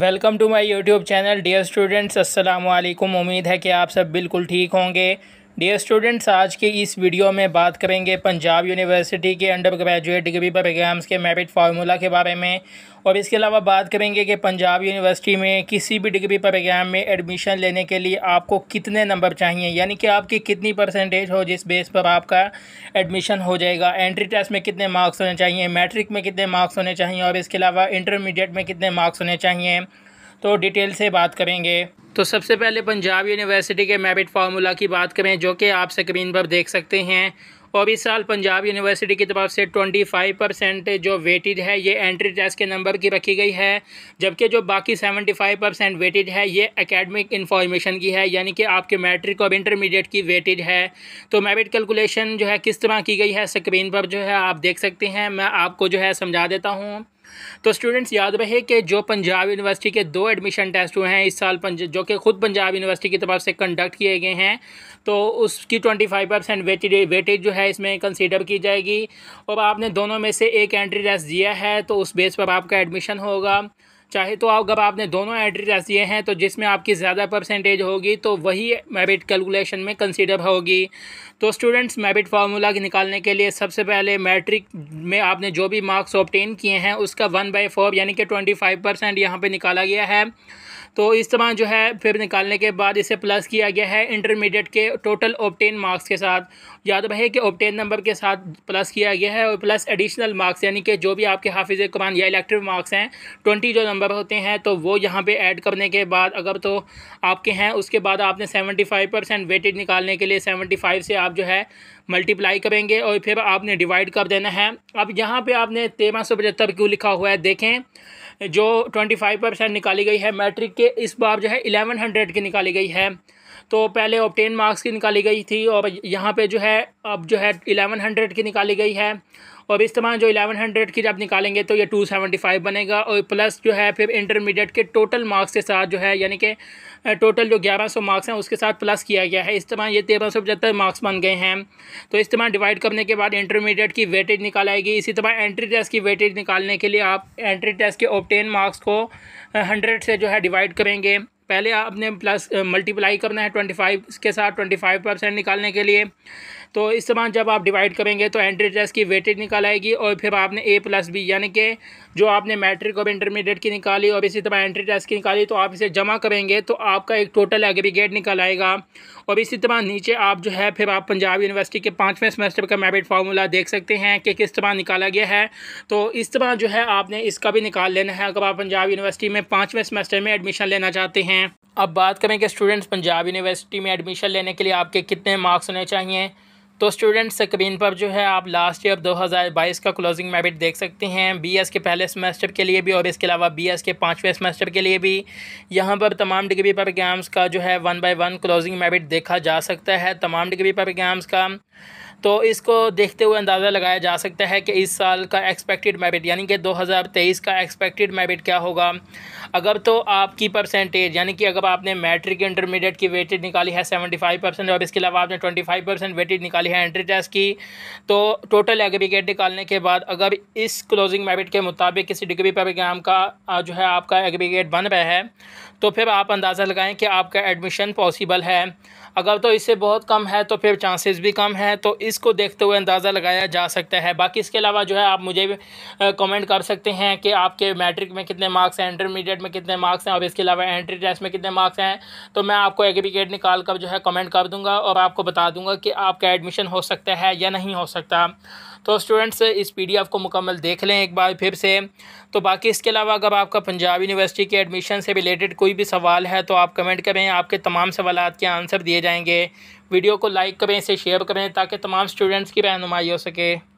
welcome to my YouTube channel dear students अस्सलाम वालेकुम उम्मीद है कि आप सब बिल्कुल ठीक होंगे डियर स्टूडेंट्स आज के इस वीडियो में बात करेंगे पंजाब यूनिवर्सिटी के अंडर ग्रेजुएट डिग्री प्रोग्राम्स के मेरिट फार्मूला के बारे में और इसके अलावा बात करेंगे कि पंजाब यूनिवर्सिटी में किसी भी डिग्री प्रोग्राम में एडमिशन लेने के लिए आपको कितने नंबर चाहिए यानी कि आपकी कितनी परसेंटेज हो जिस बेस पर आपका एडमिशन हो जाएगा एंट्री टेस्ट में कितने मार्क्स होने चाहिए मैट्रिक में कितने मार्क्स होने चाहिए और इसके अलावा इंटरमीडिएट में कितने मार्क्स होने चाहिए तो डिटेल से बात करेंगे तो सबसे पहले पंजाब यूनिवर्सिटी के मैबिट फार्मूला की बात करें जो कि आप स्क्रीन पर देख सकते हैं और इस साल पंजाब यूनिवर्सिटी की तरफ से 25 परसेंट जो वेटेज है ये एंट्री टेस्ट के नंबर की रखी गई है जबकि जो बाकी 75 परसेंट वेटेज है ये एकेडमिक इन्फॉर्मेशन की है यानी कि आपके मैट्रिक और इंटरमीडिएट की वेटेज है तो मेरिट कैलकुलेशन जो है किस तरह की गई है स्क्रीन पर जो है आप देख सकते हैं मैं आपको जो है समझा देता हूँ तो स्टूडेंट्स याद रहे कि जो पंजाब यूनिवर्सिटी के दो एडमिशन टेस्ट हुए हैं इस साल जो कि खुद पंजाब यूनिवर्सिटी की तरफ से कंडक्ट किए गए हैं तो उसकी twenty five percent weightage weightage जो है इसमें कंसीडर की जाएगी और आपने दोनों में से एक एंट्री टेस्ट दिया है तो उस बेस पर आपका एडमिशन होगा चाहे तो आप अगर आपने दोनों एड्रेस दिए हैं तो जिसमें आपकी ज़्यादा परसेंटेज होगी तो वही मैबिट कैलकुलेशन में कंसीडर होगी तो स्टूडेंट्स मैबिट फार्मूला निकालने के लिए सबसे पहले मैट्रिक में आपने जो भी मार्क्स ऑप्टेन किए हैं उसका वन बाई फोर यानी कि ट्वेंटी फाइव परसेंट यहाँ पर निकाला गया है तो इस तमाम जो है फिर निकालने के बाद इसे प्लस किया गया है इंटरमीडिएट के टोटल ऑप्टेन मार्क्स के साथ याद रहे कि ऑप्टेन नंबर के साथ प्लस किया गया है और प्लस एडिशनल मार्क्स यानी कि जो भी आपके हाफिज़ कुरान या इलेक्टिव मार्क्स हैं ट्वेंटी जो नंबर होते हैं तो वो यहाँ पर ऐड करने के बाद अगर तो आपके हैं उसके बाद आपने सेवेंटी फाइव परसेंट वेटेज निकालने के लिए सेवेंटी फाइव से आप जो है मल्टीप्लाई करेंगे और फिर आपने डिवाइड कर देना है अब यहाँ पे आपने तेरह सौ पचहत्तर क्यों लिखा हुआ है देखें जो ट्वेंटी फाइव परसेंट निकाली गई है मैट्रिक के इस बार जो है इलेवन हंड्रेड की निकाली गई है तो पहले ऑप्टेन मार्क्स की निकाली गई थी और यहाँ पे जो है अब जो है एलेवन हंड्रेड की निकाली गई है और इस तमाम जो एलेवन हंड्रेड की जब निकालेंगे तो ये टू सेवेंटी फाइव बनेगा और प्लस जो है फिर इंटरमीडिएट के टोटल मार्क्स के साथ जो है यानी कि टोटल जो ग्यारह सौ मार्क्स हैं उसके साथ प्लस किया गया है इस तमाम ये तेरह सौ पचहत्तर मार्क्स बन गए हैं तो इस तमाम डिवाइड करने के बाद इंटरमीडिएट की वेटेज आएगी इसी तरह एंट्री टेस्ट की वेटेज निकालने के लिए आप एंट्री टेस्ट के ऑप्टेन मार्क्स को हंड्रेड से जो है डिवाइड करेंगे पहले आपने प्लस मल्टीप्लाई करना है ट्वेंटी फाइव के साथ ट्वेंटी फाइव परसेंट निकालने के लिए तो इस समान जब आप डिवाइड करेंगे तो एंट्री टेस्ट की वेटेज निकाल आएगी और फिर आपने ए प्लस बी यानी कि जो आपने मैट्रिक और इंटरमीडिएट की निकाली और इसी तरह एंट्री टेस्ट की निकाली तो आप इसे जमा करेंगे तो आपका एक टोटल एग्रीगेट निकल आएगा और इसी तरह नीचे आप जो है फिर आप पंजाब यूनिवर्सिटी के पाँचवें सेमेस्टर का मेबिट फार्मूला देख सकते हैं कि किस तरह निकाला गया है तो इस तरह जो है आपने इसका भी निकाल लेना है अगर आप पंजाब यूनिवर्सिटी में पाँचवें सेमेस्टर में एडमिशन लेना चाहते हैं अब बात करें कि स्टूडेंट्स पंजाब यूनिवर्सिटी में एडमिशन लेने के लिए आपके कितने मार्क्स होने चाहिए तो स्टूडेंट्स स्क्रीन पर जो है आप लास्ट ईयर 2022 का क्लोजिंग मेबिट देख सकते हैं बीएस के पहले सेमेस्टर के लिए भी और इसके अलावा बीएस के पाँचवें सेमेस्टर के लिए भी यहाँ पर तमाम डिग्री प्रोग्राम्स का जो है one by one closing merit देखा जा सकता है तमाम डिग्री प्रोग्राम्स का तो इसको देखते हुए अंदाज़ा लगाया जा सकता है कि इस साल का एक्सपेक्टेड मैबिट यानी कि 2023 का एक्सपेक्टेड मैबिट क्या होगा अगर तो आपकी परसेंटेज यानी कि अगर आपने मैट्रिक इंटरमीडिएट की वेटेड निकाली है 75 परसेंट और इसके अलावा आपने 25 परसेंट वेटेड निकाली है एंट्री टेस्ट की तो टोटल एग्रीगेट निकालने के बाद अगर इस क्लोजिंग मैबिट के मुताबिक किसी डिग्री प्रोग्राम का जो है आपका एग्रीगेट बन रहा है तो फिर आप अंदाज़ा लगाएँ कि आपका एडमिशन पॉसिबल है अगर तो इससे बहुत कम है तो फिर चांसेस भी कम है तो इसको देखते हुए अंदाज़ा लगाया जा सकता है बाकी इसके अलावा जो है आप मुझे कमेंट कर सकते हैं कि आपके मैट्रिक में कितने मार्क्स हैं इंटरमीडिएट में कितने मार्क्स हैं और इसके अलावा एंट्री टेस्ट में कितने मार्क्स हैं तो मैं आपको एग्रीगेट निकाल कर जो है कमेंट कर दूँगा और आपको बता दूँगा कि आपका एडमिशन हो सकता है या नहीं हो सकता तो स्टूडेंट्स इस पीडीएफ को मुकम्मल देख लें एक बार फिर से तो बाकी इसके अलावा अगर आपका पंजाब यूनिवर्सिटी के एडमिशन से रिलेटेड कोई भी सवाल है तो आप कमेंट करें आपके तमाम सवाल के आंसर दिए जाएंगे वीडियो को लाइक करें इसे शेयर करें ताकि तमाम स्टूडेंट्स की रहनुमाई हो सके